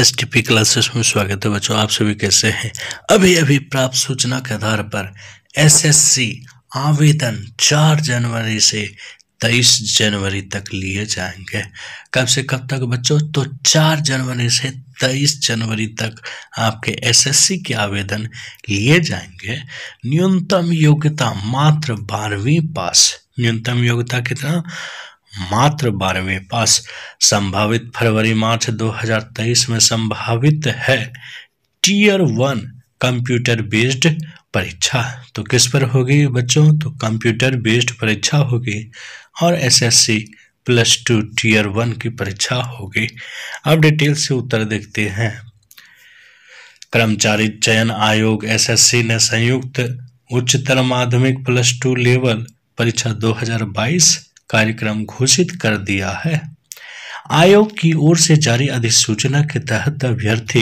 S T P classes में स्वागत है बच्चों आप सभी कैसे हैं अभी अभी प्राप्त सूचना के आधार पर एसएससी आवेदन 4 जनवरी से 23 जनवरी तक लिए जाएंगे कब से कब तक बच्चों तो 4 जनवरी से 23 जनवरी तक आपके एसएससी के आवेदन लिए जाएंगे न्यूनतम योग्यता मात्र बारहवीं पास न्यूनतम योग्यता कितना मात्र बारहवें पास संभावित फरवरी मार्च 2023 में संभावित है टीयर वन कंप्यूटर बेस्ड परीक्षा तो किस पर होगी बच्चों तो कंप्यूटर बेस्ड परीक्षा होगी और SSC plus two tier one की परीक्षा होगी अब डिटेल से उत्तर देखते हैं कर्मचारी चयन आयोग एसएससी ने संयुक्त उच्चतर माध्यमिक प्लस टू लेवल परीक्षा 2022 कार्यक्रम घोषित कर दिया है आयोग की ओर से जारी अधिसूचना के तहत अभ्यर्थी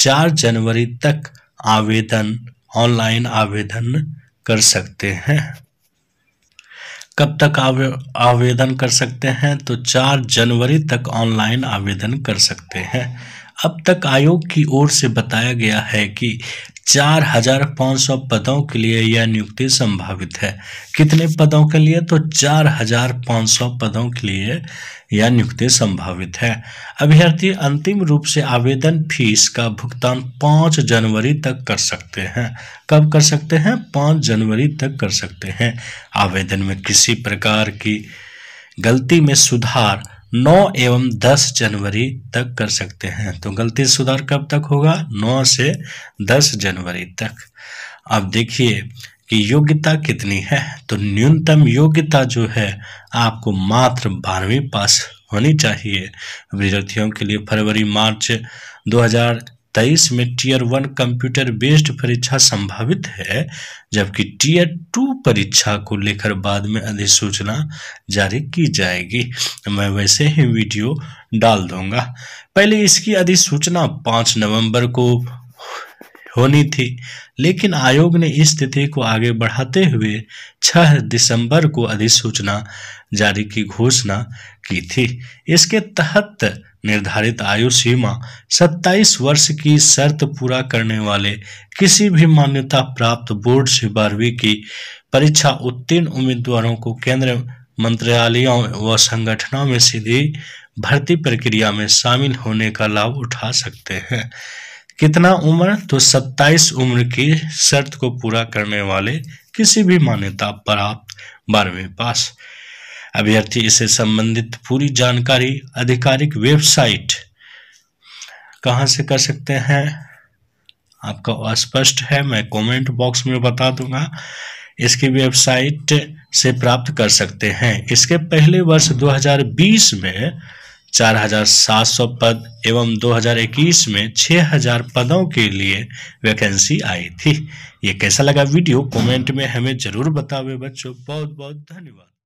4 जनवरी तक आवेदन ऑनलाइन आवेदन कर सकते हैं कब तक आवेदन कर सकते हैं तो 4 जनवरी तक ऑनलाइन आवेदन कर सकते हैं अब तक आयोग की ओर से बताया गया है कि चार हजार पाँच सौ पदों के लिए यह नियुक्ति संभावित है कितने पदों के लिए तो चार हजार पाँच सौ पदों के लिए यह नियुक्ति संभावित है अभ्यर्थी अंतिम रूप से आवेदन फीस का भुगतान पाँच जनवरी तक कर सकते हैं कब कर सकते हैं पाँच जनवरी तक कर सकते हैं आवेदन में किसी प्रकार की गलती में सुधार नौ एवं दस जनवरी तक कर सकते हैं तो गलती सुधार कब तक होगा नौ से दस जनवरी तक अब देखिए कि योग्यता कितनी है तो न्यूनतम योग्यता जो है आपको मात्र बारहवीं पास होनी चाहिए विद्यार्थियों के लिए फरवरी मार्च तेईस में टीयर वन कंप्यूटर बेस्ड परीक्षा संभावित है जबकि टीयर टू परीक्षा को लेकर बाद में अधिसूचना जारी की जाएगी मैं वैसे ही वीडियो डाल दूंगा पहले इसकी अधिसूचना पाँच नवंबर को होनी थी लेकिन आयोग ने इस तिथि को आगे बढ़ाते हुए 6 दिसंबर को अधिसूचना जारी की घोषणा की थी इसके तहत निर्धारित आयु सीमा 27 वर्ष की शर्त पूरा करने वाले किसी भी मान्यता प्राप्त बोर्ड से बारहवीं की परीक्षा उत्तीर्ण उम्मीदवारों को केंद्र मंत्रालयों व संगठनों में सीधी भर्ती प्रक्रिया में शामिल होने का लाभ उठा सकते हैं कितना उम्र तो 27 उम्र की शर्त को पूरा करने वाले किसी भी मान्यता प्राप्त बारहवीं पास अभ्यर्थी इससे संबंधित पूरी जानकारी आधिकारिक वेबसाइट कहाँ से कर सकते हैं आपका अस्पष्ट है मैं कमेंट बॉक्स में बता दूंगा इसकी वेबसाइट से प्राप्त कर सकते हैं इसके पहले वर्ष 2020 में 4,700 पद एवं 2021 में 6,000 पदों के लिए वैकेंसी आई थी ये कैसा लगा वीडियो कमेंट में हमें ज़रूर बतावे बच्चों बहुत बहुत धन्यवाद